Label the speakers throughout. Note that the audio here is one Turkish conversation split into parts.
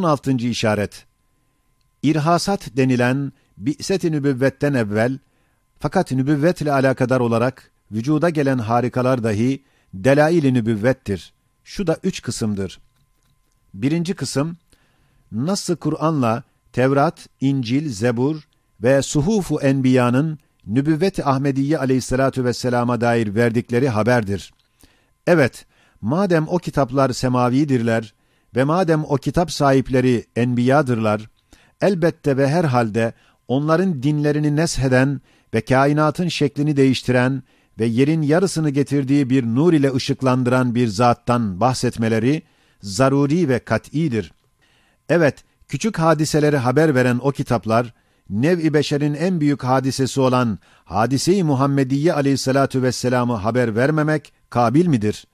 Speaker 1: 16. işaret. İrhasat denilen bi'set-i nübüvvetten evvel fakat nübüvvetle alakadar olarak vücuda gelen harikalar dahi delail-i nübüvvettir. Şu da üç kısımdır. Birinci kısım, nasıl Kur'an'la Tevrat, İncil, Zebur ve Suhufu Enbiya'nın Nübüvvet-i Ahmediye aleyhissalatu vesselama dair verdikleri haberdir. Evet, madem o kitaplar semavidirler, ve madem o kitap sahipleri enbiyadırlar, elbette ve herhalde onların dinlerini nesheden ve kainatın şeklini değiştiren ve yerin yarısını getirdiği bir nur ile ışıklandıran bir zattan bahsetmeleri zaruri ve kat'idir. Evet, küçük hadiseleri haber veren o kitaplar, nev-i beşerin en büyük hadisesi olan Hadise-i Muhammediye aleyhissalatu vesselam'ı haber vermemek kabil midir?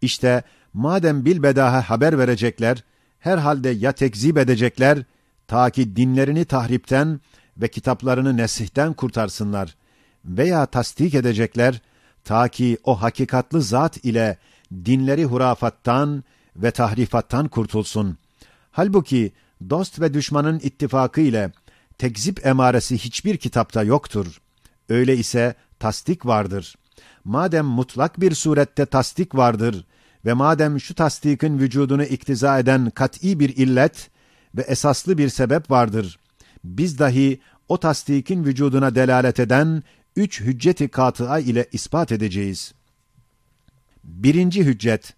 Speaker 1: İşte madem bilbedaha haber verecekler, herhalde ya tekzip edecekler, ta ki dinlerini tahripten ve kitaplarını nesihten kurtarsınlar veya tasdik edecekler, ta ki o hakikatlı zat ile dinleri hurafattan ve tahrifattan kurtulsun. Halbuki dost ve düşmanın ittifakı ile tekzip emaresi hiçbir kitapta yoktur. Öyle ise tasdik vardır. Madem mutlak bir surette tasdik vardır.'' ve madem şu tasdikin vücudunu iktiza eden kat'i bir illet ve esaslı bir sebep vardır, biz dahi o tasdikin vücuduna delalet eden üç hücceti katıa ile ispat edeceğiz. Birinci hüccet,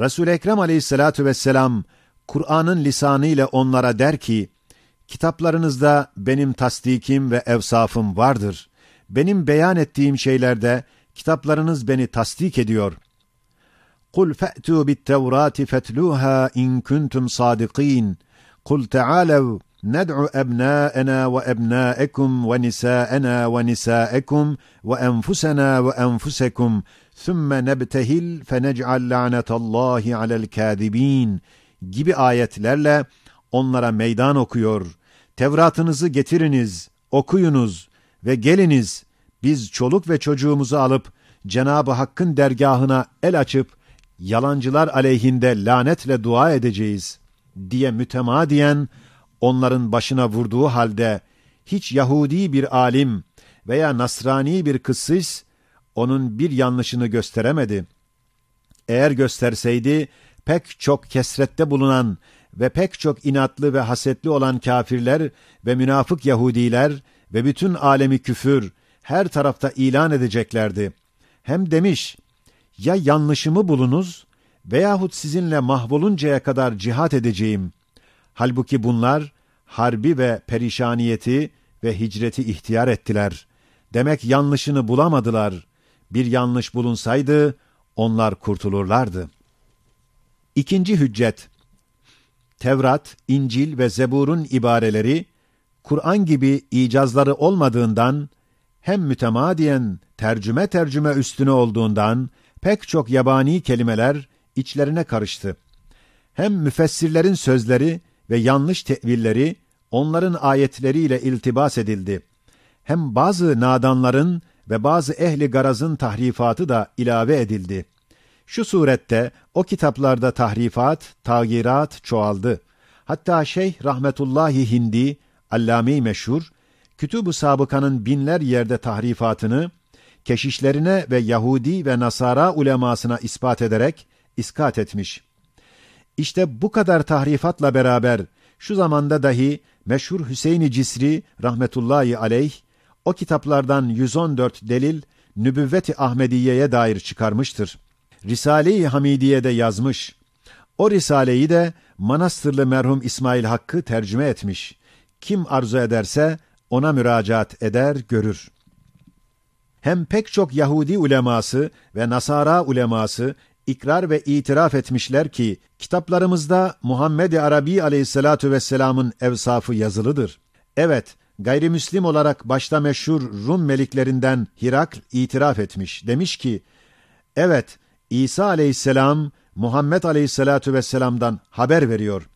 Speaker 1: Resul-i Ekrem aleyhissalatu vesselam, Kur'an'ın ile onlara der ki, kitaplarınızda benim tasdikim ve evsafım vardır. Benim beyan ettiğim şeylerde kitaplarınız beni tasdik ediyor.'' قل فأتوا بالتوراة فاتلوها إن كُنْتُمْ صَادِقِينَ" قل تعالوا ندعو أبناءنا وأبناءكم ونساءنا ونساءكم وأنفسنا وأنفسكم ثم نبتهل فنecعل لعنة الله على الكاذبين gibi ayetlerle onlara meydan okuyor. Tevratınızı getiriniz, okuyunuz ve geliniz biz çoluk ve çocuğumuzu alıp Cenab-ı Hakk'ın dergahına el açıp yalancılar aleyhinde lanetle dua edeceğiz diye mütemadiyen onların başına vurduğu halde hiç Yahudi bir alim veya Nasrani bir kıssis onun bir yanlışını gösteremedi. Eğer gösterseydi pek çok kesrette bulunan ve pek çok inatlı ve hasetli olan kafirler ve münafık Yahudiler ve bütün alemi küfür her tarafta ilan edeceklerdi. Hem demiş, ya yanlışımı bulunuz veyahut sizinle mahvoluncaya kadar cihat edeceğim. Halbuki bunlar harbi ve perişaniyeti ve hicreti ihtiyar ettiler. Demek yanlışını bulamadılar. Bir yanlış bulunsaydı onlar kurtulurlardı. İkinci hüccet Tevrat, İncil ve Zebur'un ibareleri Kur'an gibi icazları olmadığından hem mütemadiyen tercüme tercüme üstüne olduğundan pek çok yabani kelimeler içlerine karıştı. Hem müfessirlerin sözleri ve yanlış tevilleri onların ayetleriyle iltibas edildi. Hem bazı nadanların ve bazı ehli garazın tahrifatı da ilave edildi. Şu surette o kitaplarda tahrifat, tagirat çoğaldı. Hatta Şeyh Rahmetullahi Hindi, allame meşhur, Kütüb-ü Sabıka'nın binler yerde tahrifatını keşişlerine ve Yahudi ve Nasara ulemasına ispat ederek iskat etmiş. İşte bu kadar tahrifatla beraber şu zamanda dahi meşhur Hüseyin-i Cisri rahmetullahi aleyh o kitaplardan 114 delil Nübüvvet-i Ahmediye'ye dair çıkarmıştır. Risale-i Hamidiye'de yazmış. O risaleyi de Manastırlı merhum İsmail Hakkı tercüme etmiş. Kim arzu ederse ona müracaat eder, görür.'' hem pek çok Yahudi uleması ve Nasara uleması ikrar ve itiraf etmişler ki kitaplarımızda Muhammed-i Arabi aleyhissalatu vesselamın evsafı yazılıdır. Evet, gayrimüslim olarak başta meşhur Rum meliklerinden Hirakl itiraf etmiş. Demiş ki, evet İsa aleyhisselam Muhammed aleyhissalatu vesselamdan haber veriyor.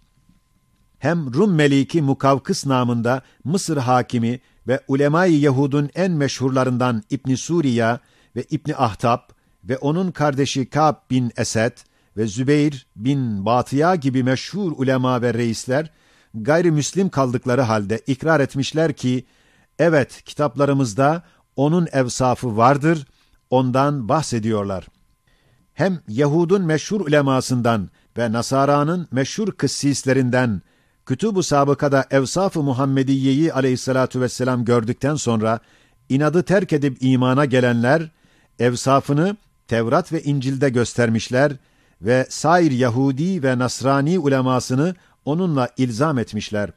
Speaker 1: Hem Rum meliki Mukavkıs namında Mısır hakimi ve ulema Yahud'un en meşhurlarından İbn Suriya ve İbn Ahtab ve onun kardeşi Kab bin Esed ve Zübeyir bin Batıya gibi meşhur ulema ve reisler gayrimüslim kaldıkları halde ikrar etmişler ki evet kitaplarımızda onun evsafı vardır, ondan bahsediyorlar. Hem Yahud'un meşhur ulemasından ve Nasara'nın meşhur kıssislerinden Kütüb-ü Sabıka'da Evsaf-ı Muhammediye'yi aleyhissalatu vesselam gördükten sonra inadı terk edip imana gelenler evsafını Tevrat ve İncil'de göstermişler ve sair Yahudi ve Nasrani ulemasını onunla ilzam etmişler.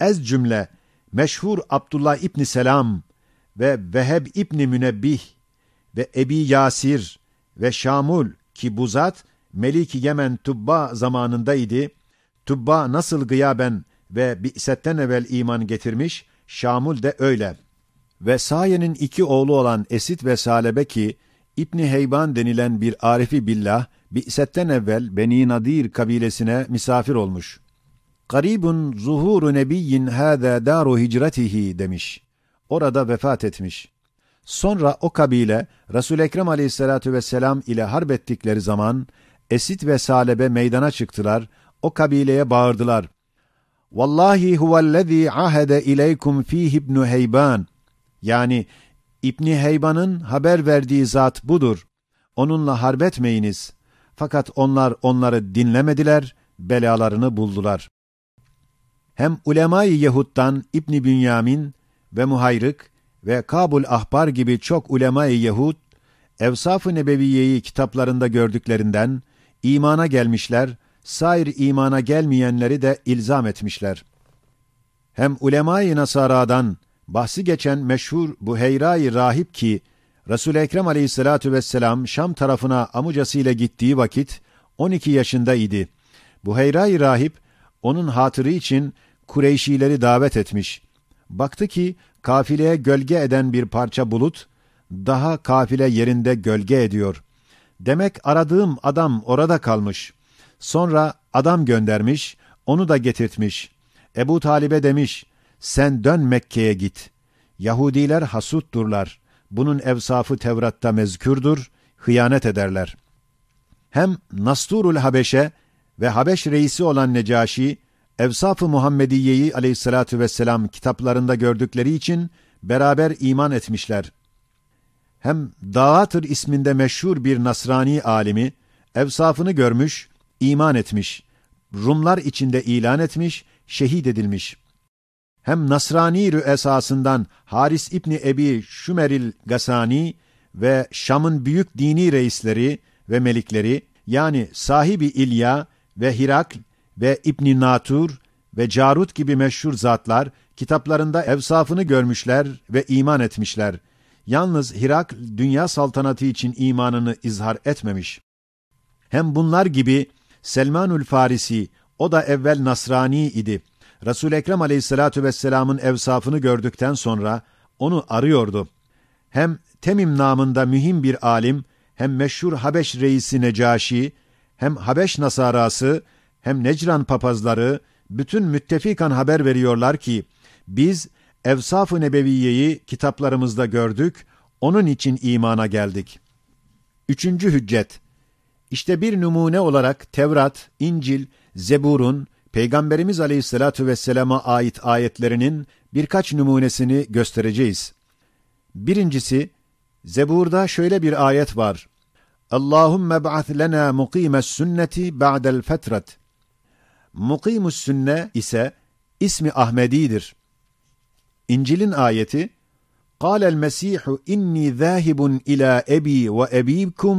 Speaker 1: Ez cümle meşhur Abdullah İbni Selam ve Veheb İbni Münebbih ve Ebi Yasir ve Şamul ki bu zat Melik-i Yemen Tubba zamanındaydı Tübba nasıl gıyaben ve bi'setten evvel iman getirmiş, Şamul de öyle. Ve Saye'nin iki oğlu olan Esit ve Salebe ki, İbni Heyban denilen bir arifi billah, bi'setten evvel Beni Nadir kabilesine misafir olmuş. Garibun zuhuru nebiyyin hâdâ daru hicretihi demiş. Orada vefat etmiş. Sonra o kabile Resul Ekrem Aleyhissalatu vesselam ile harbettikleri zaman Esit ve Salebe meydana çıktılar o kabileye bağırdılar. Vallahi huvellezî ahede ileykum fîh ibnu Heyban. Yani İbni Heyban'ın haber verdiği zat budur. Onunla harbetmeyiniz. Fakat onlar onları dinlemediler, belalarını buldular. Hem ulemayı Yehud'dan İbni Bünyamin ve Muhayrık ve Kabul Ahbar gibi çok ulemayı Yehud, Evsaf-ı Nebeviye'yi kitaplarında gördüklerinden, imana gelmişler sair imana gelmeyenleri de ilzam etmişler. Hem ulema-i Nasara'dan bahsi geçen meşhur bu heyra-i rahip ki Resul Ekrem Aleyhissalatu vesselam Şam tarafına amucasıyla gittiği vakit 12 yaşında idi. Bu heyra-i rahip onun hatırı için Kureyşileri davet etmiş. Baktı ki kafileye gölge eden bir parça bulut daha kafile yerinde gölge ediyor. Demek aradığım adam orada kalmış.'' Sonra adam göndermiş, onu da getirtmiş. Ebu Talib'e demiş, sen dön Mekke'ye git. Yahudiler hasutturlar. Bunun evsafı Tevrat'ta mezkürdür, hıyanet ederler. Hem Nasturul Habeş'e ve Habeş reisi olan Necaşi, Evsaf-ı Muhammediye'yi aleyhissalatü vesselam kitaplarında gördükleri için beraber iman etmişler. Hem Dağatır isminde meşhur bir Nasrani alimi, evsafını görmüş, iman etmiş, Rumlar içinde ilan etmiş, şehit edilmiş. Hem Nasrani rüesasından Haris İbni Ebi Şümeril Gasani ve Şam'ın büyük dini reisleri ve melikleri yani sahibi İlya ve Hirakl ve İbni Natur ve Carut gibi meşhur zatlar kitaplarında evsafını görmüşler ve iman etmişler. Yalnız Hirakl dünya saltanatı için imanını izhar etmemiş. Hem bunlar gibi Selmanül Farisi, o da evvel Nasrani idi. Resul Ekrem Aleyhissalatu vesselam'ın evsafını gördükten sonra onu arıyordu. Hem Temim namında mühim bir alim, hem meşhur Habeş reisi Necaşi, hem Habeş Nasarası, hem Necran papazları bütün müttefikan haber veriyorlar ki biz Evsaf-ı Nebeviye'yi kitaplarımızda gördük, onun için imana geldik. Üçüncü hüccet işte bir numune olarak Tevrat, İncil, Zebur'un, Peygamberimiz Aleyhisselatü Vesselam'a ait ayetlerinin birkaç numunesini göstereceğiz. Birincisi, Zebur'da şöyle bir ayet var. Allahümme ba'th lena mukimes sünneti ba'del fetret. Mukimus sünne ise ismi Ahmedi'dir. İncil'in ayeti, قال المسيح إني ذاهب إلى أبي وأبيكم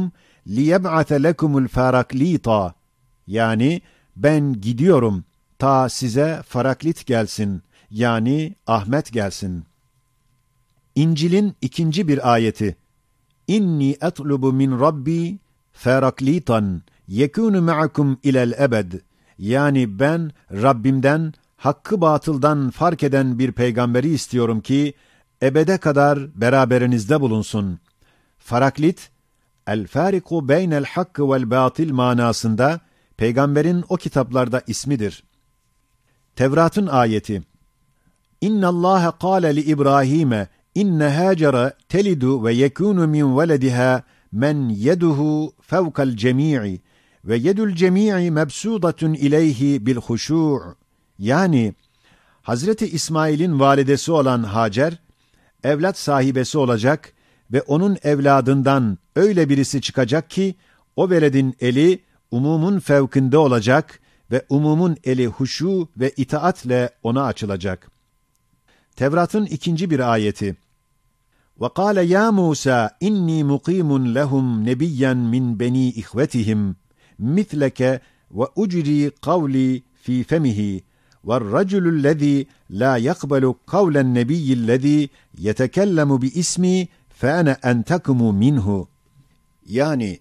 Speaker 1: لِيَبْعَثَ لَكُمُ الْفَارَقْلِيطَ Yani ben gidiyorum ta size Faraklit gelsin yani Ahmet gelsin. İncil'in ikinci bir ayeti İnni etlubu min Rabbi feraklitan yekunu ma'akum ilel ebed. Yani ben Rabbimden hakkı batıldan fark eden bir peygamberi istiyorum ki ebede kadar beraberinizde bulunsun. Faraklit El fariku beynel hakkı vel batil manasında peygamberin o kitaplarda ismidir. Tevrat'ın ayeti. İnna Allah kâle li İbrahim'e inne Hacer'e telidu ve yekûnu min velediha men yeduhu fevkal cemî'i ve yedül cemî'i mebsûdatun ileyhi bil huşû' yani Hazreti İsmail'in validesi olan Hacer evlat sahibesi olacak ve onun evladından öyle birisi çıkacak ki, o veledin eli umumun fevkinde olacak ve umumun eli huşu ve itaatle ona açılacak. Tevrat'ın ikinci bir ayeti. وَقَالَ يَا مُوسَى اِنِّي مُقِيمٌ لَهُمْ نَبِيًّا مِنْ بَن۪ي اِخْوَتِهِمْ مِثْلَكَ وَاُجْرِي قَوْلِي ف۪ي فَمِهِ وَالرَّجُلُ الَّذ۪ي لَا يَقْبَلُ قَوْلَ النَّب۪يِّ الَّذ۪ي يَتَكَلَّمُ بِاسْمِي fene entakmu minhu yani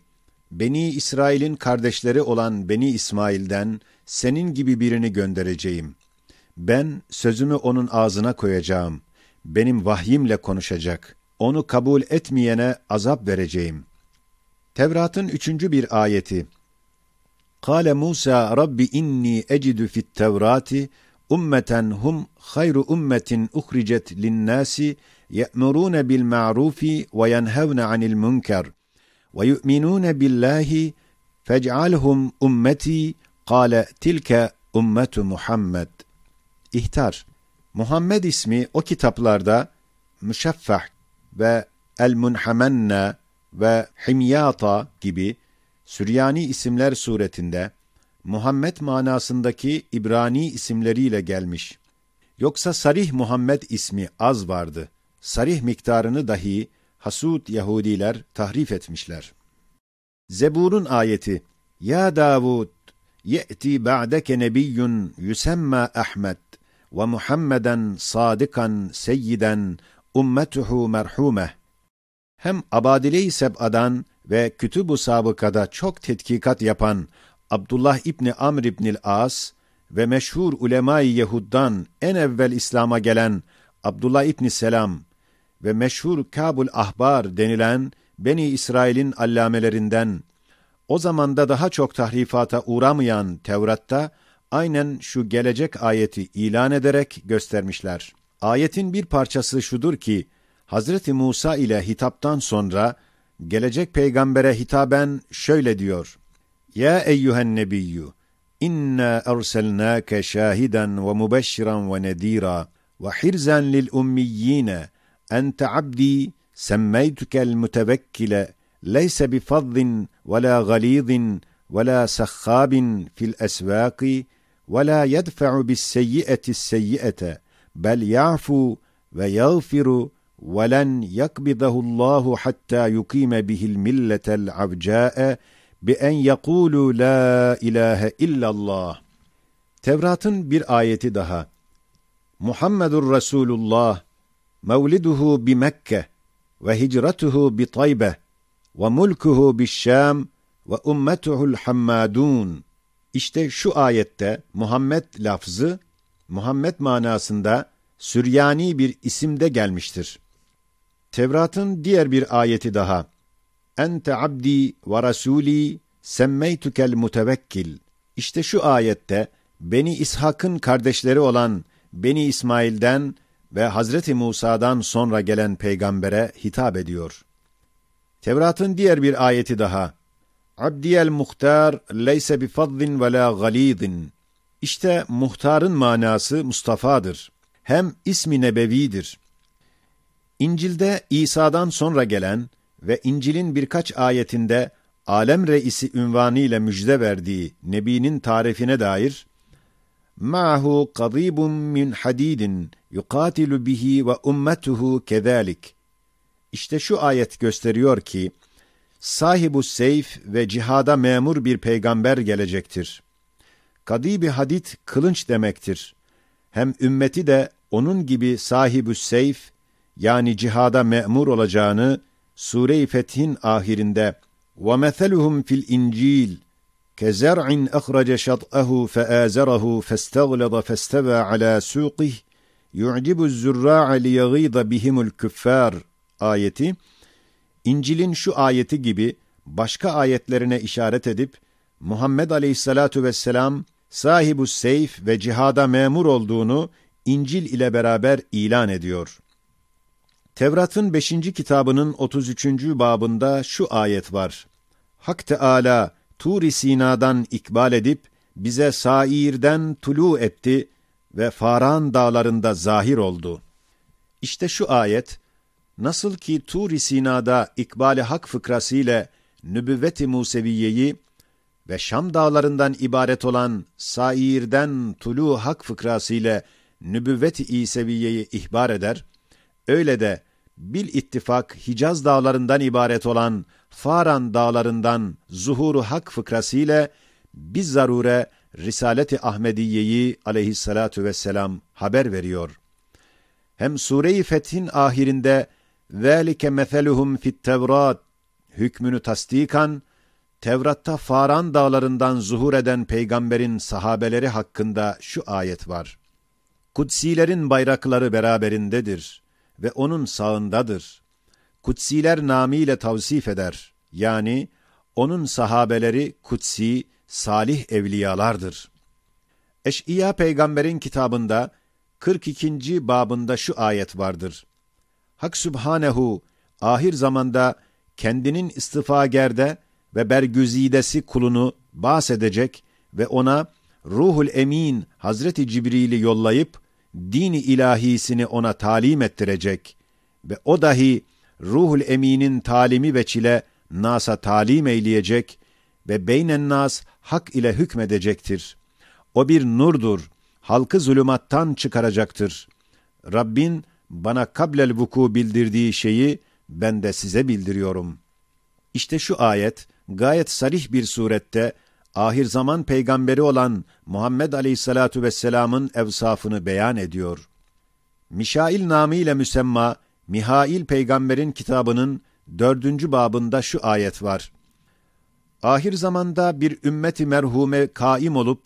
Speaker 1: Beni İsrail'in kardeşleri olan Beni İsmail'den senin gibi birini göndereceğim. Ben sözümü onun ağzına koyacağım. Benim vahyimle konuşacak. Onu kabul etmeyene azap vereceğim. Tevrat'ın üçüncü bir ayeti. Kale Musa Rabbi inni ecidu fit Tevrati ummeten hum hayru ummetin uhricet linnasi nasi يَأْمُرُونَ بِالْمَعْرُوفِ وَيَنْهَوْنَ عَنِ الْمُنْكَرِ وَيُؤْمِنُونَ بِاللّٰهِ فَاجْعَلْهُمْ اُمَّتِي قَالَ تِلْكَ اُمَّتُ Muhammed. İhtar Muhammed ismi o kitaplarda Müşeffah ve El-Munhamenne ve Himyata gibi Süryani isimler suretinde Muhammed manasındaki İbrani isimleriyle gelmiş. Yoksa Sarih Muhammed ismi az vardı sarih miktarını dahi hasut Yahudiler tahrif etmişler. Zebur'un ayeti Ya Davud ye'ti ba'deke nebiyyun yusemma Ahmet ve Muhammeden sadıkan seyyiden ummetuhu merhumeh. Hem Abadile-i Seb'a'dan ve Kütüb-ü Sabıka'da çok tetkikat yapan Abdullah İbni Amr İbnil As ve meşhur ulema Yahuddan en evvel İslam'a gelen Abdullah İbni Selam ve meşhur Kabul Ahbar denilen Beni İsrail'in allamelerinden o zamanda daha çok tahrifata uğramayan Tevrat'ta aynen şu gelecek ayeti ilan ederek göstermişler. Ayetin bir parçası şudur ki Hazreti Musa ile hitaptan sonra gelecek peygambere hitaben şöyle diyor. Ya eyyühen nebiyyü, inna erselnâke şahiden ve mübeşşiran ve nedîrâ ve hirzen lil ummiyyîne انت عبدي سميتك المتوكل ليس بفظ ولا غليظ ولا سخاب في الاسواق ولا يدفع بالسيئه السيئه بل يعفو ويغفر ولن يقبضه الله حتى يقيم به المله العوجاء بأن يقولوا اله الا الله Tevrat'ın bir ayeti daha. Muhammedur Resulullah mevliduhu bi Mekke ve hicratuhu bi Taybe ve mulkuhu bi Şam ve ummetuhul hammadun. İşte şu ayette Muhammed lafzı Muhammed manasında Süryani bir isimde gelmiştir. Tevrat'ın diğer bir ayeti daha. Ente abdi ve rasuli semmeytukel mutevekkil. İşte şu ayette Beni İshak'ın kardeşleri olan Beni İsmail'den ve Hazreti Musa'dan sonra gelen peygambere hitap ediyor. Tevrat'ın diğer bir ayeti daha. Abdiyel muhtar leyse bi fadlin ve la galidin. İşte muhtarın manası Mustafa'dır. Hem ismi nebevidir. İncil'de İsa'dan sonra gelen ve İncil'in birkaç ayetinde alem reisi ünvanı ile müjde verdiği Nebi'nin tarifine dair mahu kadibun min hadidin yukatilu bihi ve ummetuhu kedalik. İşte şu ayet gösteriyor ki, sahibu seyf ve cihada memur bir peygamber gelecektir. Kadibi hadit kılınç demektir. Hem ümmeti de onun gibi sahibi seyf yani cihada memur olacağını Sure-i Fetih'in ahirinde وَمَثَلُهُمْ فِي الْاِنْجِيلِ كَزَرْعٍ اَخْرَجَ شَطْأَهُ فَآزَرَهُ فَاسْتَغْلَضَ فَاسْتَوَى عَلَى سُوقِهِ yu'cibu zurra'a liyagîda bihimul küffar ayeti, İncil'in şu ayeti gibi başka ayetlerine işaret edip, Muhammed aleyhissalatu vesselam sahibu seyf ve cihada memur olduğunu İncil ile beraber ilan ediyor. Tevrat'ın 5. kitabının 33. babında şu ayet var. Hak Teâlâ, Tur-i Sina'dan ikbal edip, bize sairden tulu etti ve Faran dağlarında zahir oldu. İşte şu ayet, nasıl ki Tur-i İkbal ikbali hak fıkrası ile nübüvvet-i Museviye'yi ve Şam dağlarından ibaret olan Sair'den Tulu hak fıkrası ile nübüvvet-i İseviye'yi ihbar eder, öyle de bil ittifak Hicaz dağlarından ibaret olan Faran dağlarından zuhuru hak fıkrası ile biz zarure Risaleti Ahmediye'yi aleyhissalatu vesselam haber veriyor. Hem Sure-i Fetih'in ahirinde velike meseluhum fit Tevrat hükmünü tasdikan Tevrat'ta Faran dağlarından zuhur eden peygamberin sahabeleri hakkında şu ayet var. Kutsilerin bayrakları beraberindedir ve onun sağındadır. Kutsiler namiyle tavsif eder. Yani onun sahabeleri kutsi, salih evliyalardır. Eş'iya peygamberin kitabında 42. babında şu ayet vardır. Hak Sübhanehu ahir zamanda kendinin gerde ve bergüzidesi kulunu bahsedecek ve ona Ruhul Emin Hazreti Cibril'i yollayıp dini ilahisini ona talim ettirecek ve o dahi Ruhul Emin'in talimi ve çile nasa talim eyleyecek ve beynen beynennas hak ile hükmedecektir. O bir nurdur, halkı zulümattan çıkaracaktır. Rabbin bana kablel vuku bildirdiği şeyi ben de size bildiriyorum. İşte şu ayet gayet sarih bir surette ahir zaman peygamberi olan Muhammed Aleyhisselatu vesselam'ın evsafını beyan ediyor. Mişail namı ile müsemma Mihail peygamberin kitabının dördüncü babında şu ayet var ahir zamanda bir ümmeti merhume kaim olup,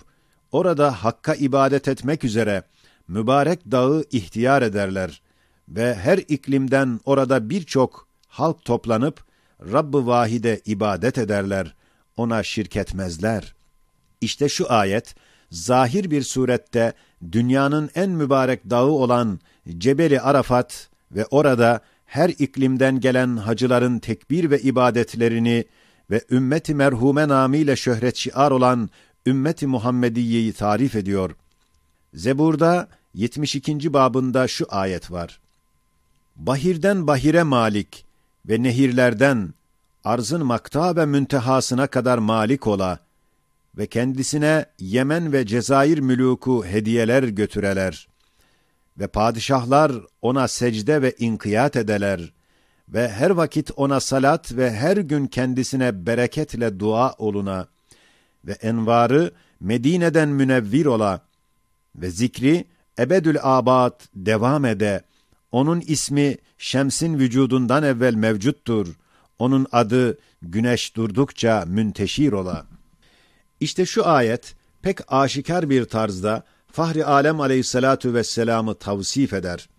Speaker 1: orada Hakk'a ibadet etmek üzere mübarek dağı ihtiyar ederler ve her iklimden orada birçok halk toplanıp Rabb-ı Vahide ibadet ederler, ona şirketmezler. İşte şu ayet, zahir bir surette dünyanın en mübarek dağı olan Cebeli Arafat ve orada her iklimden gelen hacıların tekbir ve ibadetlerini ve ümmeti merhume namıyla şöhret şiar olan ümmeti Muhammediye'yi tarif ediyor. Zebur'da 72. babında şu ayet var. Bahirden bahire malik ve nehirlerden arzın makta ve müntehasına kadar malik ola ve kendisine Yemen ve Cezayir mülûku hediyeler götüreler ve padişahlar ona secde ve inkiyat edeler.'' ve her vakit ona salat ve her gün kendisine bereketle dua oluna ve envarı Medine'den münevvir ola ve zikri ebedül abad devam ede. Onun ismi şemsin vücudundan evvel mevcuttur. Onun adı güneş durdukça münteşir ola. İşte şu ayet pek aşikar bir tarzda Fahri Alem aleyhissalatu vesselam'ı tavsif eder.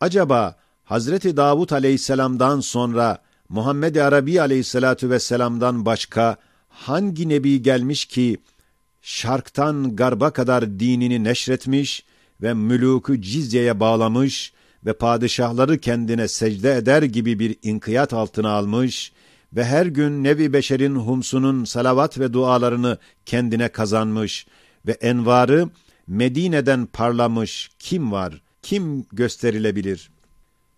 Speaker 1: Acaba Hazreti Davud aleyhisselamdan sonra Muhammed Arabi aleyhisselatu vesselam'dan başka hangi nebi gelmiş ki şarktan garba kadar dinini neşretmiş ve mülûkü cizyeye bağlamış ve padişahları kendine secde eder gibi bir inkiyat altına almış ve her gün nevi beşerin humsunun salavat ve dualarını kendine kazanmış ve envarı Medine'den parlamış kim var, kim gösterilebilir?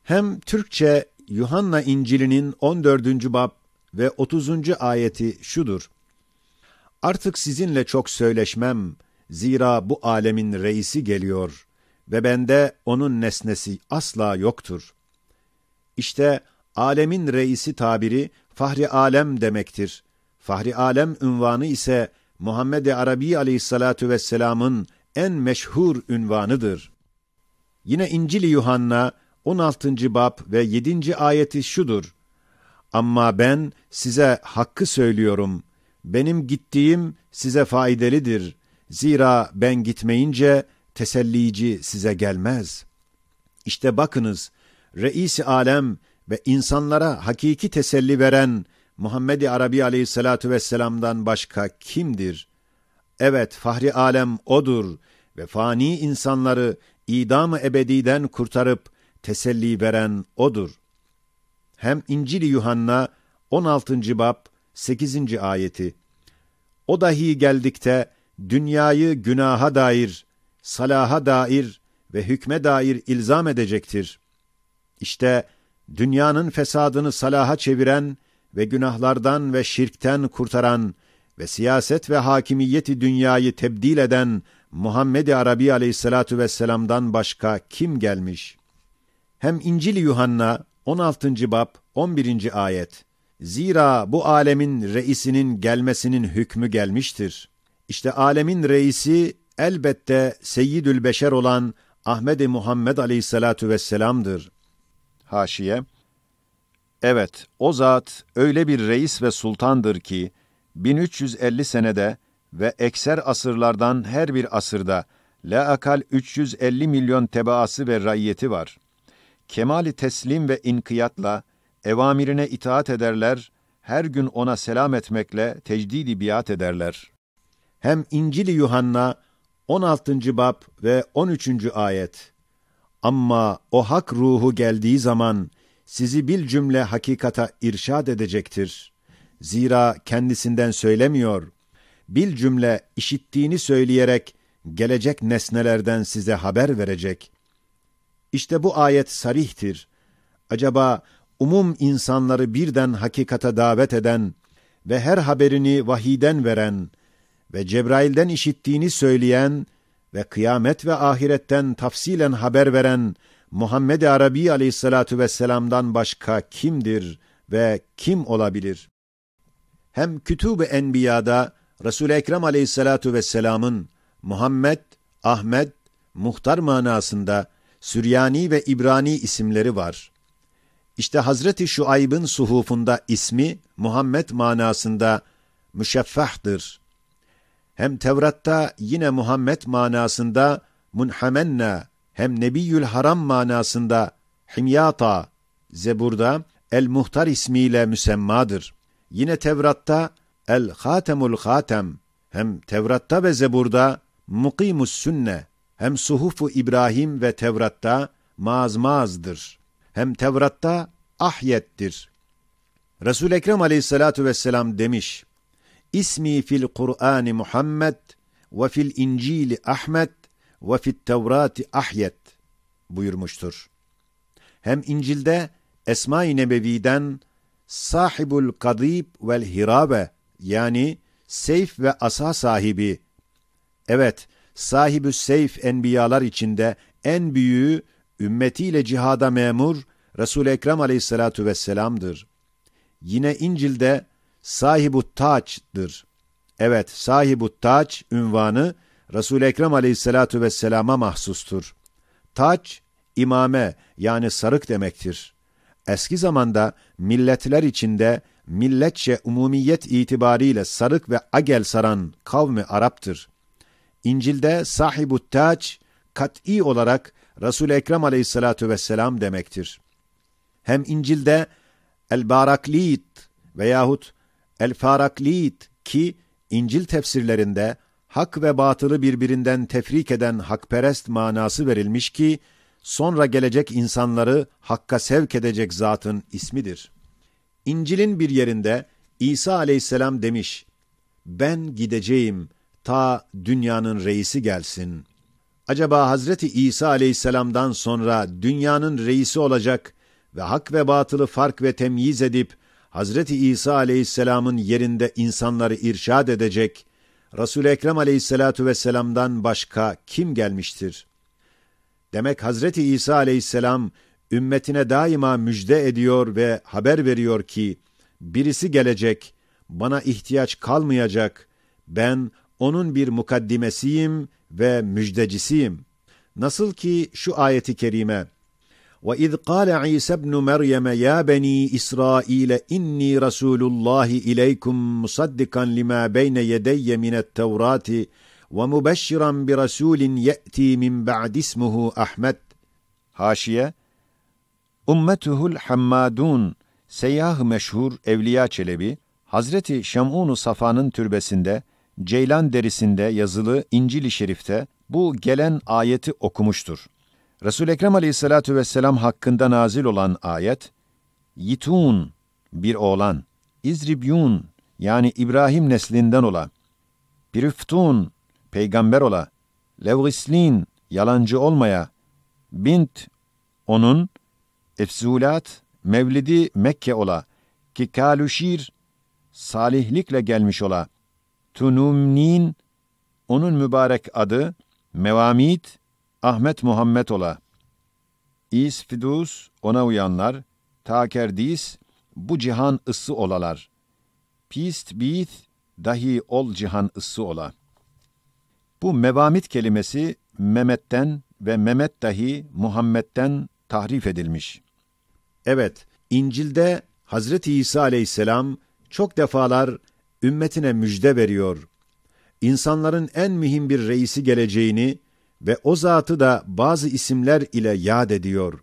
Speaker 1: hem Türkçe Yuhanna İncil'inin 14. bab ve 30. ayeti şudur. Artık sizinle çok söyleşmem, zira bu alemin reisi geliyor ve bende onun nesnesi asla yoktur. İşte alemin reisi tabiri Fahri Alem demektir. Fahri Alem ünvanı ise Muhammed-i Arabi aleyhissalatu vesselamın en meşhur ünvanıdır. Yine İncil-i Yuhanna 16. bab ve 7. ayeti şudur. Ama ben size hakkı söylüyorum. Benim gittiğim size faydalıdır. Zira ben gitmeyince tesellici size gelmez. İşte bakınız, reisi alem ve insanlara hakiki teselli veren Muhammed-i Arabi aleyhissalatu vesselam'dan başka kimdir? Evet, fahri alem odur ve fani insanları idam-ı ebediden kurtarıp teselli veren odur. Hem İncil-i Yuhanna 16. bab 8. ayeti. O dahi geldikte dünyayı günaha dair, salaha dair ve hükme dair ilzam edecektir. İşte dünyanın fesadını salaha çeviren ve günahlardan ve şirkten kurtaran ve siyaset ve hakimiyeti dünyayı tebdil eden Muhammed-i Arabi aleyhissalatu vesselam'dan başka kim gelmiş?'' hem İncil i Yuhanna 16. bab 11. ayet. Zira bu alemin reisinin gelmesinin hükmü gelmiştir. İşte alemin reisi elbette Seyyidül Beşer olan Ahmed-i Muhammed aleyhissalatu vesselam'dır. Haşiye Evet, o zat öyle bir reis ve sultandır ki 1350 senede ve ekser asırlardan her bir asırda akal 350 milyon tebaası ve rayyeti var kemali teslim ve inkiyatla evamirine itaat ederler, her gün ona selam etmekle tecdidi biat ederler. Hem İncil-i Yuhanna 16. bab ve 13. ayet. Amma o hak ruhu geldiği zaman sizi bil cümle hakikata irşad edecektir. Zira kendisinden söylemiyor. Bil cümle işittiğini söyleyerek gelecek nesnelerden size haber verecek. İşte bu ayet sarihtir. Acaba umum insanları birden hakikata davet eden ve her haberini vahiden veren ve Cebrail'den işittiğini söyleyen ve kıyamet ve ahiretten tafsilen haber veren Muhammed Arabi aleyhissalatu vesselam'dan başka kimdir ve kim olabilir? Hem Kütüb-ü Enbiya'da Resul Ekrem aleyhissalatu vesselam'ın Muhammed, Ahmet, muhtar manasında Süryani ve İbrani isimleri var. İşte Hazreti Şuayb'ın suhufunda ismi Muhammed manasında müşeffah'tır. Hem Tevrat'ta yine Muhammed manasında munhamenna hem Nebiyül Haram manasında himyata Zebur'da El Muhtar ismiyle müsemmadır. Yine Tevrat'ta El Hatemul Hatem hem Tevrat'ta ve Zebur'da Mukimus Sünne hem Suhufu İbrahim ve Tevrat'ta mazmazdır. Hem Tevrat'ta ahyettir. Resul Ekrem Aleyhissalatu vesselam demiş: İsmi fil Kur'an Muhammed ve fil İncil Ahmet ve fil Tevrat Ahyet buyurmuştur. Hem İncil'de Esma-i Nebevi'den Sahibul Kadib vel Hirabe yani seyf ve asa sahibi. Evet, sahibü seyf enbiyalar içinde en büyüğü ümmetiyle cihada memur Resul Ekrem Aleyhissalatu vesselam'dır. Yine İncil'de sahibu taç'dır. Evet, sahibu taç ünvanı Resul Ekrem Aleyhissalatu vesselama mahsustur. Taç imame yani sarık demektir. Eski zamanda milletler içinde milletçe umumiyet itibariyle sarık ve agel saran kavmi Arap'tır. İncil'de sahibu taç kat'i olarak Resul Ekrem Aleyhissalatu vesselam demektir. Hem İncil'de el-Baraklit veyahut el-Faraklit ki İncil tefsirlerinde hak ve batılı birbirinden tefrik eden hakperest manası verilmiş ki sonra gelecek insanları hakka sevk edecek zatın ismidir. İncil'in bir yerinde İsa aleyhisselam demiş, ben gideceğim, ta dünyanın reisi gelsin. Acaba Hazreti İsa aleyhisselamdan sonra dünyanın reisi olacak ve hak ve batılı fark ve temyiz edip Hazreti İsa aleyhisselamın yerinde insanları irşad edecek resul Ekrem aleyhisselatu vesselam'dan başka kim gelmiştir? Demek Hazreti İsa aleyhisselam ümmetine daima müjde ediyor ve haber veriyor ki birisi gelecek, bana ihtiyaç kalmayacak, ben onun bir mukaddimesiyim ve müjdecisiyim. Nasıl ki şu ayeti kerime وَاِذْ قَالَ عِيسَى بْنُ مَرْيَمَ يَا بَن۪ي إِسْرَائِيلَ اِنِّي رَسُولُ اللّٰهِ اِلَيْكُمْ مُصَدِّقًا لِمَا بَيْنَ يَدَيَّ مِنَ التَّوْرَاتِ وَمُبَشِّرًا بِرَسُولٍ يَأْتِي مِنْ بَعْدِ اسْمُهُ أَحْمَدٍ Haşiye Ummetuhul Hammadun Seyyah-ı Meşhur Evliya Çelebi Hazreti Şem'un-u Safa'nın türbesinde Ceylan derisinde yazılı İncil-i Şerif'te bu gelen ayeti okumuştur. Resul Ekrem Aleyhissalatu vesselam hakkında nazil olan ayet Yitun bir oğlan, İzribyun yani İbrahim neslinden ola, Piriftun, peygamber ola, Levgislin yalancı olmaya, Bint onun, Efzulat mevlidi Mekke ola, Kikaluşir salihlikle gelmiş ola.'' Tunumnin, onun mübarek adı Mevamit Ahmet Muhammed ola. İsfidus ona uyanlar, takerdis bu cihan ısı olalar. Pist bith dahi ol cihan ısı ola. Bu mevamit kelimesi Mehmet'ten ve Mehmet dahi Muhammed'den tahrif edilmiş. Evet, İncil'de Hazreti İsa aleyhisselam çok defalar ümmetine müjde veriyor. İnsanların en mühim bir reisi geleceğini ve o zatı da bazı isimler ile yad ediyor.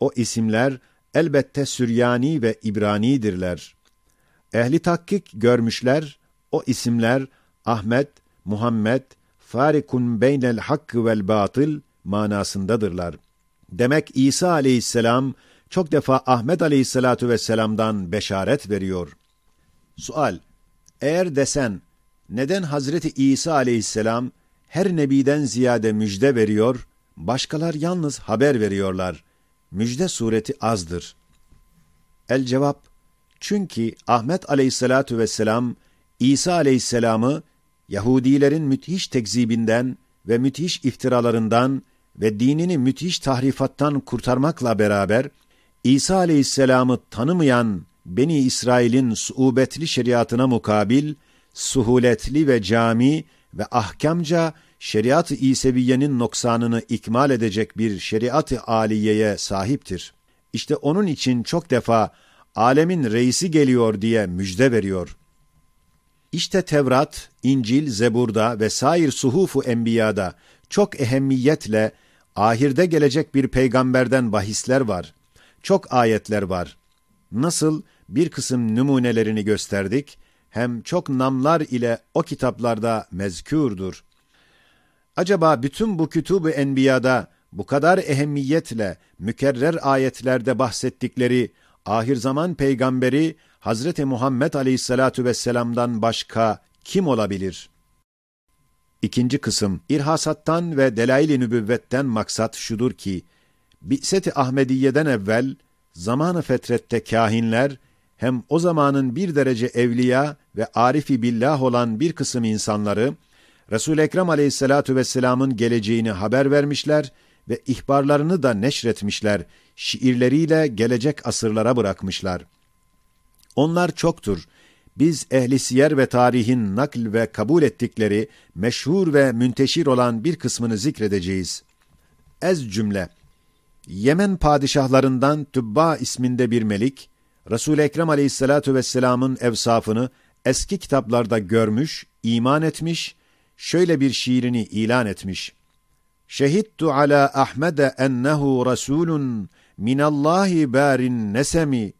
Speaker 1: O isimler elbette Süryani ve İbranidirler. Ehli takkik görmüşler, o isimler Ahmet, Muhammed, farikun beynel hakkı vel batıl manasındadırlar. Demek İsa aleyhisselam çok defa Ahmet aleyhissalatu vesselam'dan beşaret veriyor. Sual eğer desen, neden Hazreti İsa aleyhisselam her nebiden ziyade müjde veriyor, başkalar yalnız haber veriyorlar. Müjde sureti azdır. El cevap, çünkü Ahmet aleyhissalatu vesselam, İsa aleyhisselamı Yahudilerin müthiş tekzibinden ve müthiş iftiralarından ve dinini müthiş tahrifattan kurtarmakla beraber, İsa aleyhisselamı tanımayan Beni İsrail'in suubetli şeriatına mukabil, suhuletli ve cami ve ahkamca şeriat-ı İseviye'nin noksanını ikmal edecek bir şeriat-ı aliyeye sahiptir. İşte onun için çok defa alemin reisi geliyor diye müjde veriyor. İşte Tevrat, İncil, Zebur'da ve sair suhufu enbiyada çok ehemmiyetle ahirde gelecek bir peygamberden bahisler var. Çok ayetler var. Nasıl bir kısım numunelerini gösterdik, hem çok namlar ile o kitaplarda mezkürdür. Acaba bütün bu kütüb-ü enbiyada bu kadar ehemmiyetle mükerrer ayetlerde bahsettikleri ahir zaman peygamberi Hazreti Muhammed Aleyhisselatu vesselam'dan başka kim olabilir? İkinci kısım irhasattan ve delail-i nübüvvetten maksat şudur ki Bi'set-i Ahmediye'den evvel zamanı fetrette kahinler hem o zamanın bir derece evliya ve arifi billah olan bir kısım insanları, Resul-i Ekrem aleyhissalatu vesselamın geleceğini haber vermişler ve ihbarlarını da neşretmişler, şiirleriyle gelecek asırlara bırakmışlar. Onlar çoktur. Biz ehli siyer ve tarihin nakl ve kabul ettikleri meşhur ve münteşir olan bir kısmını zikredeceğiz. Ez cümle Yemen padişahlarından Tübba isminde bir melik, Resul Ekrem Aleyhissalatu vesselam'ın evsafını eski kitaplarda görmüş, iman etmiş, şöyle bir şiirini ilan etmiş. Şehittu ala Ahmede ennehu rasulun min minallahi barin nesemi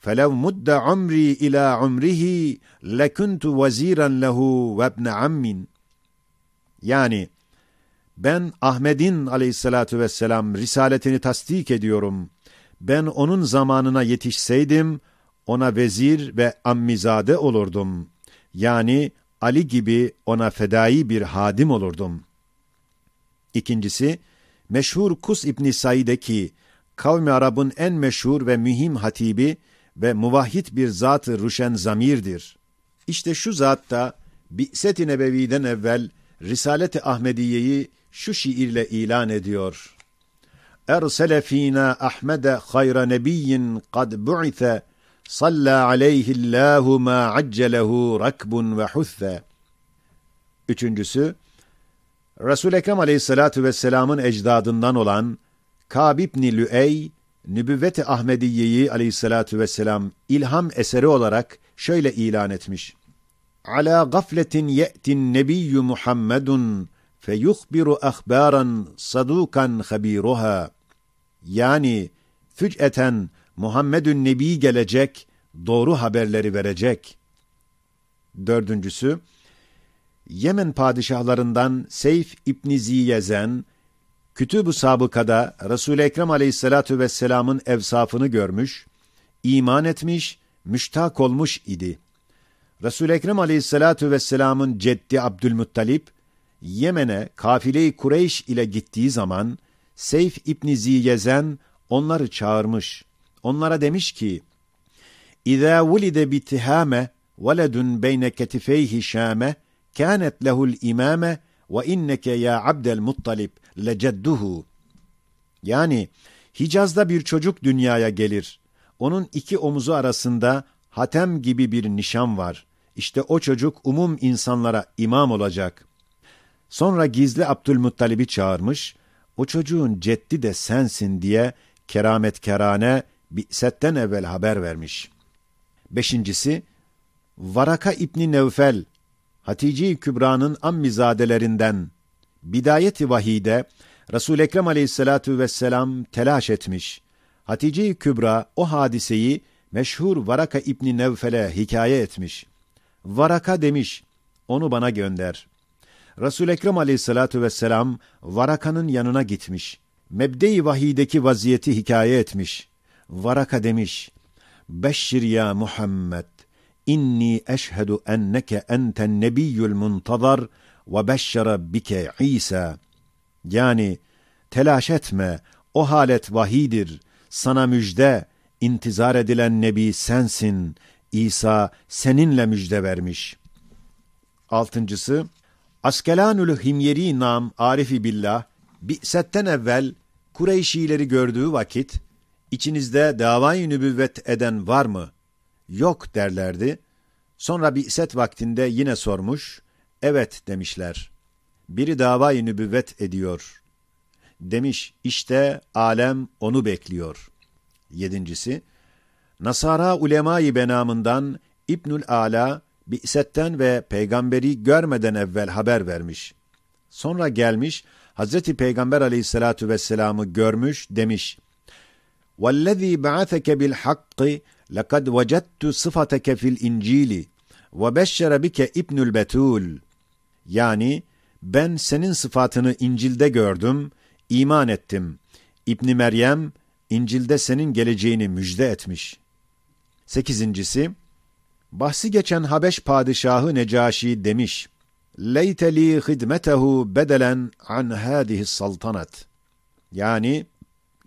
Speaker 1: felev mudde umri ila umrihi lekuntu veziren lehu ve ibne ammin. Yani ben Ahmedin aleyhissalatu vesselam risaletini tasdik ediyorum ben onun zamanına yetişseydim, ona vezir ve ammizade olurdum. Yani Ali gibi ona fedai bir hadim olurdum. İkincisi, meşhur Kus İbni Said'e ki, kavmi Arap'ın en meşhur ve mühim hatibi ve muvahhid bir zatı ı ruşen zamirdir. İşte şu zat da Bi'set-i Nebevi'den evvel Risalet-i Ahmediye'yi şu şiirle ilan ediyor. اَرْسَلَ ف۪ينَا اَحْمَدَ خَيْرَ نَب۪يٍّ قَدْ بُعِثَ صَلَّى عَلَيْهِ اللّٰهُ مَا عَجَّلَهُ رَكْبٌ وَحُثَّ Üçüncüsü, Resul-i Ekrem aleyhissalatu vesselamın ecdadından olan Kâb ibn-i Lüey, Nübüvvet-i Ahmediye'yi aleyhissalatu vesselam ilham eseri olarak şöyle ilan etmiş. Ala gafletin ye'tin nebiyyü Muhammedun feyuhbiru ahbaran sadukan habiruha yani füceten Muhammedün Nebi gelecek, doğru haberleri verecek. Dördüncüsü, Yemen padişahlarından Seyf İbni Ziyezen, Kütüb-ü Sabıka'da Resul-i Ekrem aleyhissalatu vesselamın evsafını görmüş, iman etmiş, müştak olmuş idi. Resul-i Ekrem aleyhissalatu vesselamın ceddi Abdülmuttalip, Yemen'e kafile-i Kureyş ile gittiği zaman, Seyf İbni Ziyezen onları çağırmış. Onlara demiş ki, İzâ vulide bitihâme veledun beyne ketifeyhi şâme kânet lehul imâme ve inneke ya abdel muttalib lecedduhu. Yani Hicaz'da bir çocuk dünyaya gelir. Onun iki omuzu arasında hatem gibi bir nişan var. İşte o çocuk umum insanlara imam olacak. Sonra gizli Abdülmuttalib'i çağırmış o çocuğun ceddi de sensin diye keramet kerane Bi'set'ten evvel haber vermiş. Beşincisi, Varaka İbni Nevfel, Hatice-i Kübra'nın ammizadelerinden, bidayet Vahide, Resul-i Ekrem aleyhissalatu vesselam telaş etmiş. Hatice-i Kübra o hadiseyi meşhur Varaka İbni Nevfel'e hikaye etmiş. Varaka demiş, onu bana gönder. Resul Ekrem Aleyhissalatu vesselam Varaka'nın yanına gitmiş. Mebde-i vahideki vaziyeti hikaye etmiş. Varaka demiş: "Beşşir ya Muhammed, inni eşhedü enneke enten nebiyyül muntazar ve beşşere bike İsa." Yani telaş etme, o halet vahidir. Sana müjde, intizar edilen nebi sensin. İsa seninle müjde vermiş. Altıncısı, Askelanül Himyeri nam Arifi Billah, Bi'setten evvel Kureyşileri gördüğü vakit, içinizde davayı nübüvvet eden var mı? Yok derlerdi. Sonra Bi'set vaktinde yine sormuş, evet demişler. Biri davayı nübüvvet ediyor. Demiş, işte alem onu bekliyor. Yedincisi, Nasara ulemayı benamından İbnül Ala, Bi'setten ve peygamberi görmeden evvel haber vermiş. Sonra gelmiş, Hazreti Peygamber aleyhissalatu vesselam'ı görmüş, demiş. وَالَّذ۪ي بَعَثَكَ بِالْحَقِّ لَقَدْ وَجَدْتُ صِفَتَكَ فِي الْاِنْجِيلِ وَبَشَّرَ بِكَ اِبْنُ الْبَتُولِ Yani, ben senin sıfatını İncil'de gördüm, iman ettim. İbni Meryem, İncil'de senin geleceğini müjde etmiş. Sekizincisi, Bahsi geçen Habeş padişahı Necaşi demiş, Leyteli hidmetehu bedelen an hadihi saltanat. Yani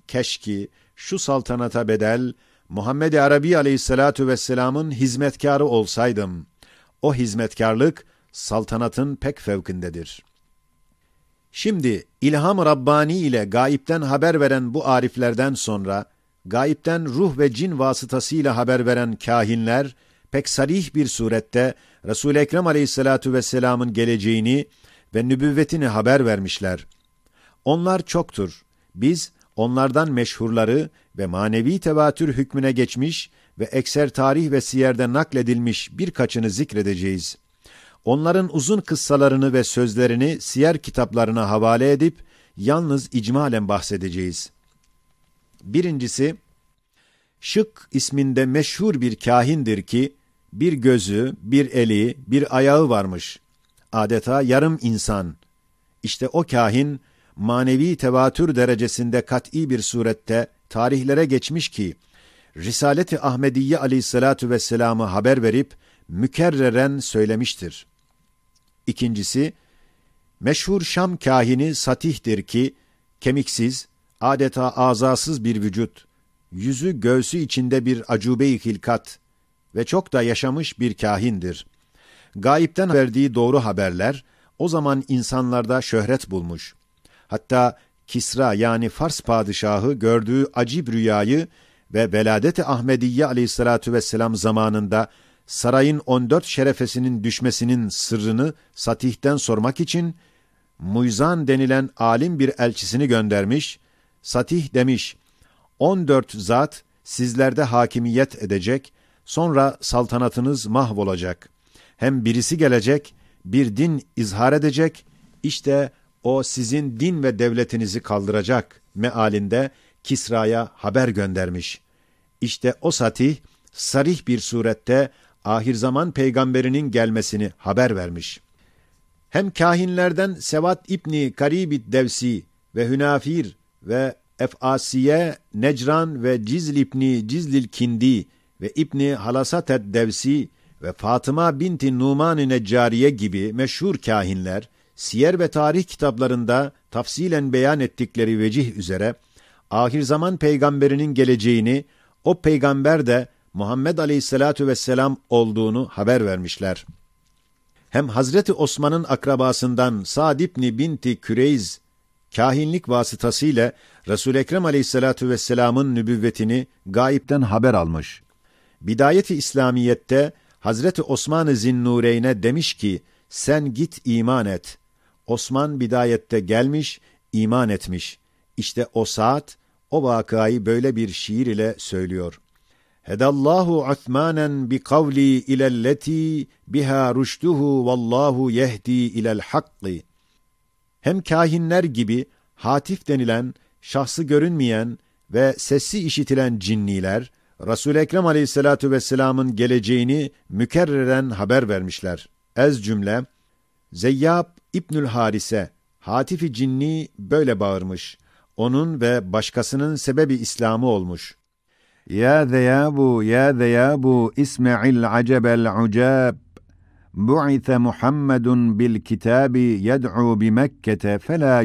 Speaker 1: keşki şu saltanata bedel Muhammed Arabi Aleyhisselatu vesselam'ın hizmetkarı olsaydım. O hizmetkarlık saltanatın pek fevkindedir. Şimdi ilham Rabbani ile gayipten haber veren bu ariflerden sonra gayipten ruh ve cin vasıtasıyla haber veren kahinler pek sarih bir surette Resul Ekrem Aleyhissalatu vesselam'ın geleceğini ve nübüvvetini haber vermişler. Onlar çoktur. Biz onlardan meşhurları ve manevi tevatür hükmüne geçmiş ve ekser tarih ve siyerde nakledilmiş birkaçını zikredeceğiz. Onların uzun kıssalarını ve sözlerini siyer kitaplarına havale edip yalnız icmalen bahsedeceğiz. Birincisi, Şık isminde meşhur bir kahindir ki, bir gözü, bir eli, bir ayağı varmış. Adeta yarım insan. İşte o kahin, manevi tevatür derecesinde kat'î bir surette tarihlere geçmiş ki, Risaleti Ahmediye aleyhissalatu vesselam'ı haber verip, mükerreren söylemiştir. İkincisi, meşhur Şam kahini Satih'tir ki, kemiksiz, adeta azasız bir vücut, yüzü göğsü içinde bir acube-i hilkat, ve çok da yaşamış bir kahindir. Gayipten verdiği doğru haberler o zaman insanlarda şöhret bulmuş. Hatta Kisra yani Fars padişahı gördüğü acib rüyayı ve veladeti Ahmediye aleyhissalatu vesselam zamanında sarayın 14 şerefesinin düşmesinin sırrını Satih'ten sormak için Muizan denilen alim bir elçisini göndermiş. Satih demiş: 14 zat sizlerde hakimiyet edecek Sonra saltanatınız mahvolacak. Hem birisi gelecek, bir din izhar edecek, İşte o sizin din ve devletinizi kaldıracak mealinde Kisra'ya haber göndermiş. İşte o satih, sarih bir surette ahir zaman peygamberinin gelmesini haber vermiş. Hem kahinlerden Sevat İbni Karibit Devsi ve Hünafir ve Efasiye, Necran ve Cizl İbni Cizlil Kindi ve İbni Halasatet Devsi ve Fatıma binti Numan-ı Neccariye gibi meşhur kahinler, siyer ve tarih kitaplarında tafsilen beyan ettikleri vecih üzere, ahir zaman peygamberinin geleceğini, o peygamber de Muhammed Aleyhisselatü Vesselam olduğunu haber vermişler. Hem Hazreti Osman'ın akrabasından Sa'd İbni Binti Küreyz, kahinlik vasıtasıyla Resul-i Ekrem Aleyhisselatü Vesselam'ın nübüvvetini gayipten haber almış. Bidayeti İslamiyet'te Hazreti Osman-ı Zinnureyn'e demiş ki: "Sen git iman et." Osman bidayette gelmiş, iman etmiş. İşte o saat o vakayı böyle bir şiir ile söylüyor. Hedallahu Osmanen bi kavli ilelleti biha rüştuhu vallahu yehdi ilel hakki. Hem kahinler gibi hatif denilen şahsı görünmeyen ve sesi işitilen cinniler Resul Ekrem Aleyhissalatu vesselam'ın geleceğini mükerreren haber vermişler. Ez cümle Zeyyab İbnül Harise Hatifi Cinni böyle bağırmış. Onun ve başkasının sebebi İslam'ı olmuş. Ya zeyabu, ya zeyabu, isme'il acebel ucab. Bu'ite Muhammedun bil kitabi yed'u bi Mekke'te fe la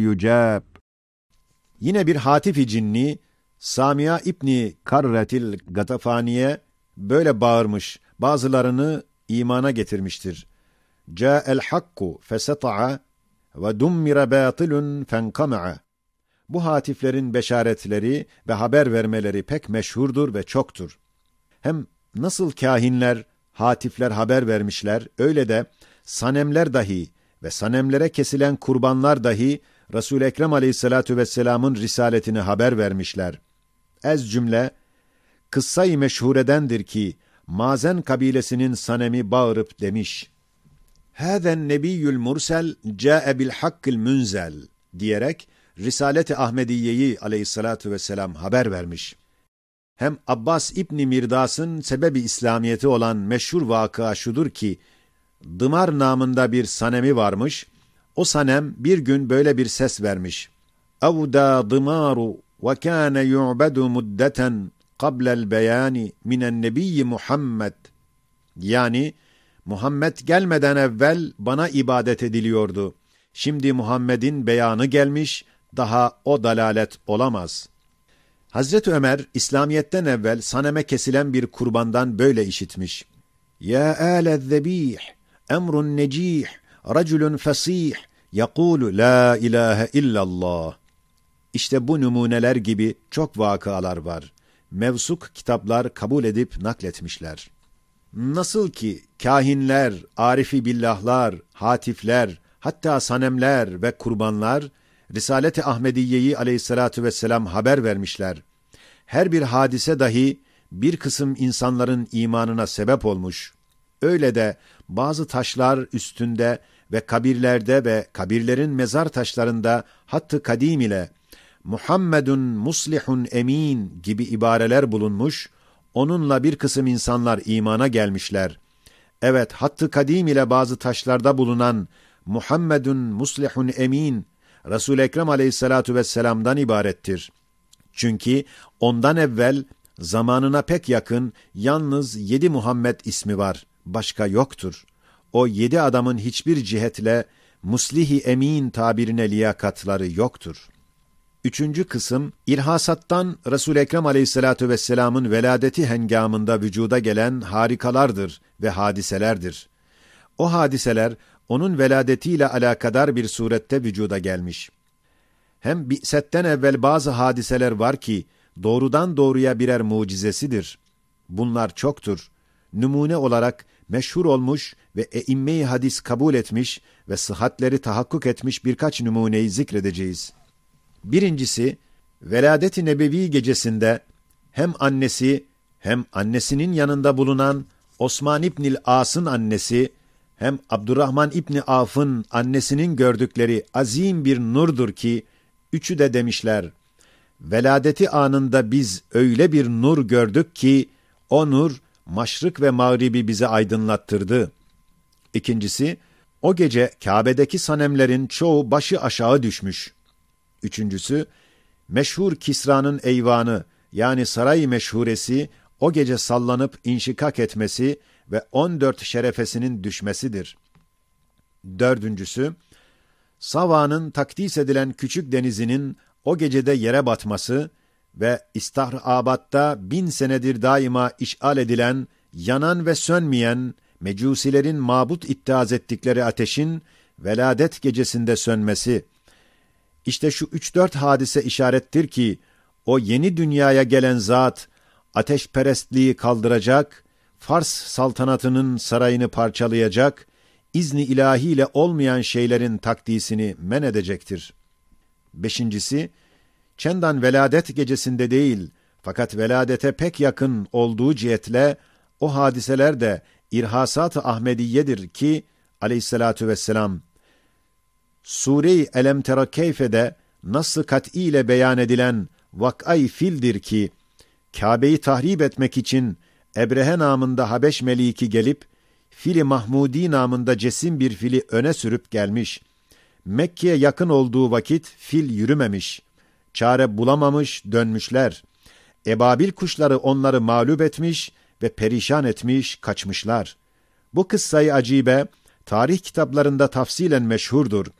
Speaker 1: Yine bir hatifi cinni, Samiya İbni Karretil Gatafani'ye böyle bağırmış, bazılarını imana getirmiştir. Câ'el hakku feseta'a ve dummira batilun fenkama'a. Bu hatiflerin beşaretleri ve haber vermeleri pek meşhurdur ve çoktur. Hem nasıl kahinler, hatifler haber vermişler, öyle de sanemler dahi ve sanemlere kesilen kurbanlar dahi Resul Ekrem Aleyhissalatu vesselam'ın risaletini haber vermişler ez cümle kıssayı meşhuredendir ki Mazen kabilesinin sanemi bağırıp demiş. Hâzen nebiyyül mursel câe bil hakkil münzel diyerek Risaleti Ahmediye'yi aleyhissalatu vesselam haber vermiş. Hem Abbas İbni Mirdas'ın sebebi İslamiyeti olan meşhur vakıa şudur ki, Dımar namında bir sanemi varmış, o sanem bir gün böyle bir ses vermiş. اَوْدَى dımaru وَكَانَ يُعْبَدُ مُدَّةً قبل البيان من النبي محمد yani Muhammed gelmeden evvel bana ibadet ediliyordu. Şimdi Muhammed'in beyanı gelmiş, daha o dalalet olamaz. Hazreti Ömer İslamiyet'ten evvel saneme kesilen bir kurbandan böyle işitmiş. Ya âle'z-zebîh, emrun necih, raculun fasih, yekûlu la ilahe illallah.'' İşte bu numuneler gibi çok vakıalar var. Mevsuk kitaplar kabul edip nakletmişler. Nasıl ki kahinler, arifi billahlar, hatifler, hatta sanemler ve kurbanlar Risalet-i Ahmediye'yi aleyhissalatu vesselam haber vermişler. Her bir hadise dahi bir kısım insanların imanına sebep olmuş. Öyle de bazı taşlar üstünde ve kabirlerde ve kabirlerin mezar taşlarında hattı kadim ile Muhammedun muslihun emin gibi ibareler bulunmuş, onunla bir kısım insanlar imana gelmişler. Evet, hattı kadim ile bazı taşlarda bulunan Muhammedun muslihun emin, Resul-i Ekrem aleyhissalatu vesselam'dan ibarettir. Çünkü ondan evvel zamanına pek yakın yalnız yedi Muhammed ismi var, başka yoktur. O yedi adamın hiçbir cihetle muslihi emin tabirine liyakatları yoktur.'' Üçüncü kısım, irhasattan Resul-i Ekrem aleyhissalatu vesselamın veladeti hengamında vücuda gelen harikalardır ve hadiselerdir. O hadiseler, onun veladetiyle alakadar bir surette vücuda gelmiş. Hem bi'setten evvel bazı hadiseler var ki, doğrudan doğruya birer mucizesidir. Bunlar çoktur. Numune olarak, meşhur olmuş ve eimme-i hadis kabul etmiş ve sıhhatleri tahakkuk etmiş birkaç numuneyi zikredeceğiz.'' Birincisi, Veladet-i Nebevi gecesinde hem annesi hem annesinin yanında bulunan Osman İbnil As'ın annesi hem Abdurrahman İbni Af'ın annesinin gördükleri azim bir nurdur ki üçü de demişler. Veladeti anında biz öyle bir nur gördük ki o nur maşrık ve mağribi bizi aydınlattırdı. İkincisi, o gece Kabe'deki sanemlerin çoğu başı aşağı düşmüş. Üçüncüsü, meşhur Kisra'nın eyvanı yani saray meşhuresi o gece sallanıp inşikak etmesi ve 14 şerefesinin düşmesidir. Dördüncüsü, Sava'nın takdis edilen küçük denizinin o gecede yere batması ve İstahrabad'da bin senedir daima işal edilen, yanan ve sönmeyen, mecusilerin mabut ittihaz ettikleri ateşin veladet gecesinde sönmesi.'' İşte şu üç dört hadise işarettir ki, o yeni dünyaya gelen zat, ateşperestliği kaldıracak, Fars saltanatının sarayını parçalayacak, izni ilahiyle olmayan şeylerin takdisini men edecektir. Beşincisi, Çendan veladet gecesinde değil, fakat veladete pek yakın olduğu cihetle, o hadiseler de irhasat-ı ahmediyedir ki, aleyhissalatu vesselam, Sure-i Elemtera Keyfe'de nasıl kat'i ile beyan edilen vak'ay fildir ki, Kabe'yi tahrip etmek için Ebrehe namında Habeş meliki gelip, fili Mahmudi namında cesim bir fili öne sürüp gelmiş. Mekke'ye yakın olduğu vakit fil yürümemiş. Çare bulamamış, dönmüşler. Ebabil kuşları onları mağlup etmiş ve perişan etmiş, kaçmışlar. Bu kıssayı acibe, tarih kitaplarında tafsilen meşhurdur.''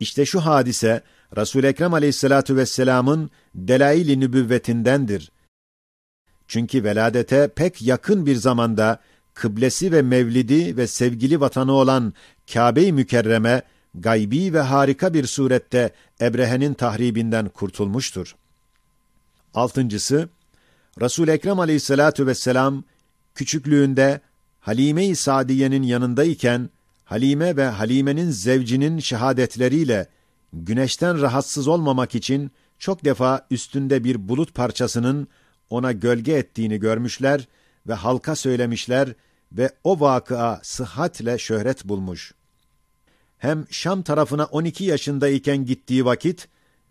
Speaker 1: İşte şu hadise Resul Ekrem Aleyhissalatu vesselam'ın delaili i nübüvvetindendir. Çünkü veladete pek yakın bir zamanda kıblesi ve mevlidi ve sevgili vatanı olan Kabe-i Mükerreme gaybi ve harika bir surette Ebrehe'nin tahribinden kurtulmuştur. Altıncısı, Resul Ekrem Aleyhissalatu vesselam küçüklüğünde Halime-i Sadiye'nin yanındayken Halime ve Halime'nin zevcinin şehadetleriyle güneşten rahatsız olmamak için çok defa üstünde bir bulut parçasının ona gölge ettiğini görmüşler ve halka söylemişler ve o vakıa sıhhatle şöhret bulmuş. Hem Şam tarafına 12 yaşındayken gittiği vakit,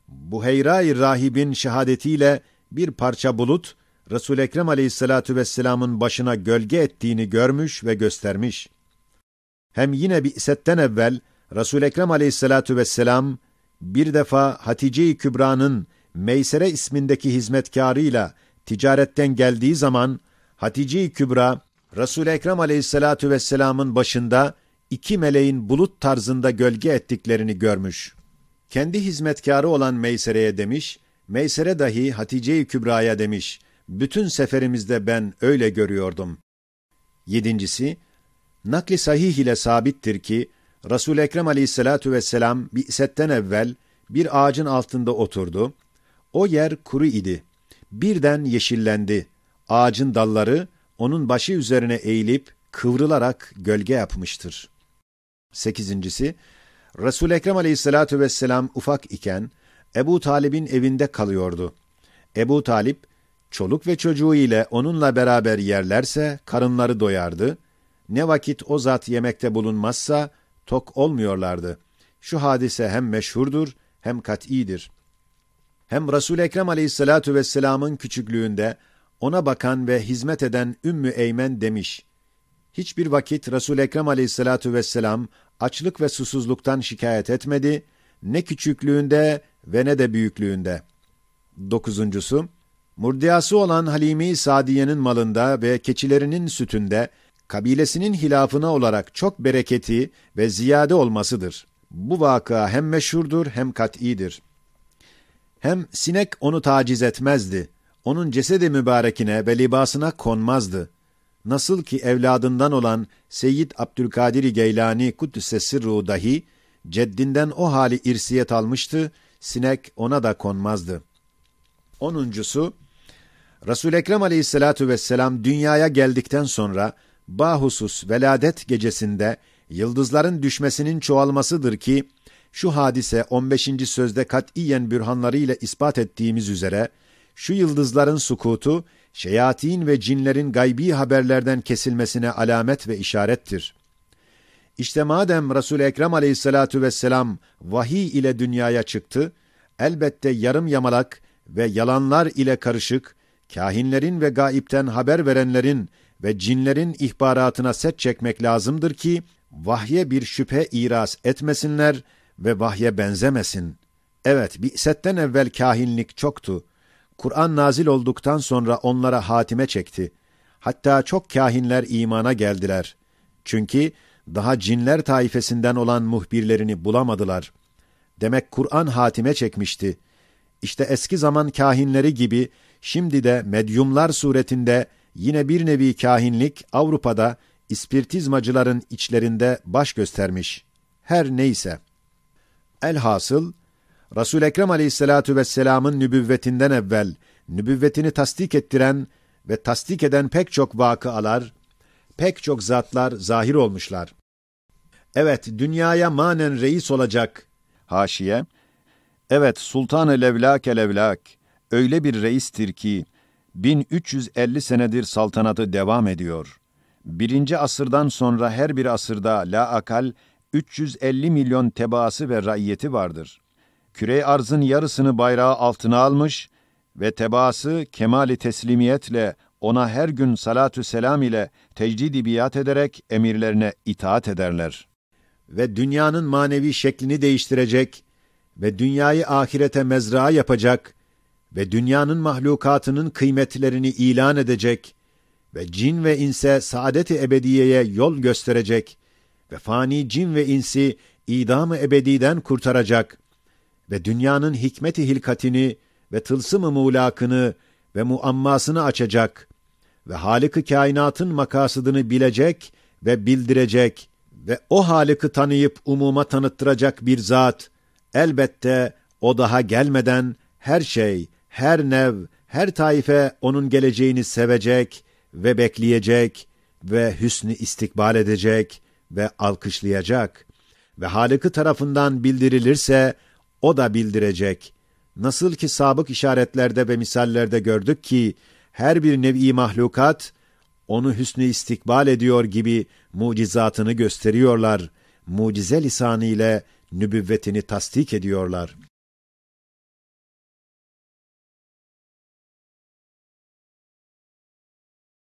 Speaker 1: Buheyra-i Rahib'in şehadetiyle bir parça bulut, Resul-i Ekrem aleyhissalatu vesselamın başına gölge ettiğini görmüş ve göstermiş.'' Hem yine bir isetten evvel Resul Ekrem Aleyhissalatu vesselam bir defa Hatice-i Kübra'nın Meysere ismindeki hizmetkarıyla ticaretten geldiği zaman Hatice-i Kübra Resul Ekrem Aleyhissalatu vesselam'ın başında iki meleğin bulut tarzında gölge ettiklerini görmüş. Kendi hizmetkarı olan Meysere'ye demiş, Meysere dahi Hatice-i Kübra'ya demiş, bütün seferimizde ben öyle görüyordum. Yedincisi, Nakli sahih ile sabittir ki Resul Ekrem Aleyhissalatu vesselam bi'setten evvel bir ağacın altında oturdu. O yer kuru idi. Birden yeşillendi. Ağacın dalları onun başı üzerine eğilip kıvrılarak gölge yapmıştır. Sekizincisi, Resul Ekrem Aleyhisselatü vesselam ufak iken Ebu Talib'in evinde kalıyordu. Ebu Talip, çoluk ve çocuğu ile onunla beraber yerlerse karınları doyardı, ne vakit o zat yemekte bulunmazsa tok olmuyorlardı. Şu hadise hem meşhurdur hem kat'idir. Hem Resul Ekrem Aleyhissalatu vesselam'ın küçüklüğünde ona bakan ve hizmet eden Ümmü Eymen demiş: Hiçbir vakit Resul Ekrem Aleyhissalatu vesselam açlık ve susuzluktan şikayet etmedi ne küçüklüğünde ve ne de büyüklüğünde. Dokuzuncusu, murdiyası olan Halimi Sadiye'nin malında ve keçilerinin sütünde kabilesinin hilafına olarak çok bereketi ve ziyade olmasıdır. Bu vaka hem meşhurdur hem kat'idir. Hem sinek onu taciz etmezdi. Onun cesedi mübarekine ve libasına konmazdı. Nasıl ki evladından olan Seyyid Abdülkadir Geylani Kuddüs'e dahi, ceddinden o hali irsiyet almıştı, sinek ona da konmazdı. Onuncusu, Resul-i Ekrem aleyhissalatu vesselam dünyaya geldikten sonra, bahusus veladet gecesinde yıldızların düşmesinin çoğalmasıdır ki, şu hadise 15. sözde katiyen bürhanlarıyla ispat ettiğimiz üzere, şu yıldızların sukutu, şeyatin ve cinlerin gaybi haberlerden kesilmesine alamet ve işarettir. İşte madem Resul-i Ekrem aleyhissalatu vesselam vahiy ile dünyaya çıktı, elbette yarım yamalak ve yalanlar ile karışık, kahinlerin ve gaipten haber verenlerin ve cinlerin ihbaratına set çekmek lazımdır ki vahye bir şüphe iras etmesinler ve vahye benzemesin. Evet, bir setten evvel kahinlik çoktu. Kur'an nazil olduktan sonra onlara hatime çekti. Hatta çok kahinler imana geldiler. Çünkü daha cinler taifesinden olan muhbirlerini bulamadılar. Demek Kur'an hatime çekmişti. İşte eski zaman kahinleri gibi şimdi de medyumlar suretinde yine bir nevi kahinlik Avrupa'da ispiritizmacıların içlerinde baş göstermiş. Her neyse. Elhasıl, Resul Ekrem Aleyhisselatu vesselam'ın nübüvvetinden evvel nübüvvetini tasdik ettiren ve tasdik eden pek çok vakıalar, pek çok zatlar zahir olmuşlar. Evet, dünyaya manen reis olacak. Haşiye, evet Sultan-ı Levlak-e Levlak, öyle bir reistir ki, 1350 senedir saltanatı devam ediyor. Birinci asırdan sonra her bir asırda la akal 350 milyon tebaası ve raiyeti vardır. Kürey arzın yarısını bayrağı altına almış ve tebaası kemali teslimiyetle ona her gün salatü selam ile tecdidi biat ederek emirlerine itaat ederler. Ve dünyanın manevi şeklini değiştirecek ve dünyayı ahirete mezra yapacak ve dünyanın mahlukatının kıymetlerini ilan edecek ve cin ve inse saadeti ebediyeye yol gösterecek ve fani cin ve insi idamı ebediden kurtaracak ve dünyanın hikmeti hilkatini ve tılsımı muğlakını ve muammasını açacak ve Halık-ı kainatın makasıdını bilecek ve bildirecek ve o Halık'ı tanıyıp umuma tanıttıracak bir zat elbette o daha gelmeden her şey her nev, her taife onun geleceğini sevecek ve bekleyecek ve hüsnü istikbal edecek ve alkışlayacak ve Halık'ı tarafından bildirilirse o da bildirecek. Nasıl ki sabık işaretlerde ve misallerde gördük ki her bir nevi mahlukat onu hüsnü istikbal ediyor gibi mucizatını gösteriyorlar. Mucize lisanı ile nübüvvetini tasdik ediyorlar.''